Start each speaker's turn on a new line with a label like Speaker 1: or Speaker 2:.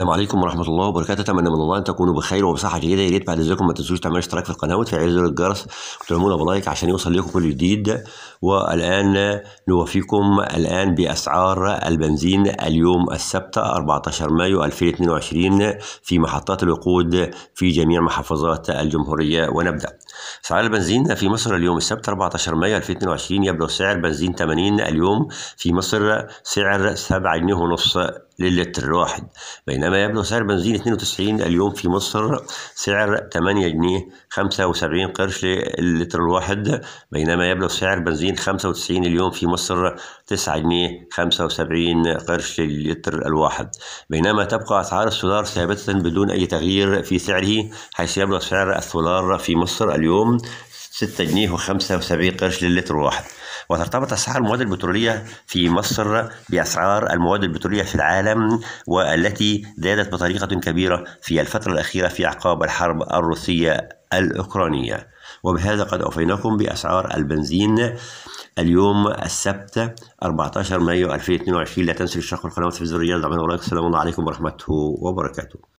Speaker 1: السلام عليكم ورحمة الله وبركاته أتمنى من الله أن تكونوا بخير وبصحة جيدة يا ريت بعد إذنكم ما تنسوش تعملوا اشتراك في القناة وتفعيل زر الجرس وتعملوا بلايك عشان يوصل لكم كل جديد والآن نوفيكم الآن بأسعار البنزين اليوم السبت 14 مايو 2022 في محطات الوقود في جميع محافظات الجمهورية ونبدأ أسعار البنزين في مصر اليوم السبت 14 مايو 2022 يبلغ سعر بنزين 80 اليوم في مصر سعر 7 جنيه ونص للتر الواحد بينما بينما يبلغ سعر بنزين 92 اليوم في مصر سعر 8 جنيه 75 قرش للتر الواحد بينما يبلغ سعر بنزين 95 اليوم في مصر 9 جنيه 75 قرش للتر الواحد بينما تبقى أسعار السولار ثابتة بدون أي تغيير في سعره حيث يبلغ سعر السولار في مصر اليوم 6 جنيه و75 قرش للتر واحد وترتبط أسعار المواد البترولية في مصر بأسعار المواد البترولية في العالم والتي زادت بطريقة كبيرة في الفترة الأخيرة في أعقاب الحرب الروسية الأوكرانية وبهذا قد أوفيناكم بأسعار البنزين اليوم السبت 14 مايو 2022 لا تنسوا الاشتراك في القناة وتفعيل الجرس دعمنا ولايك السلام عليكم ورحمة وبركاته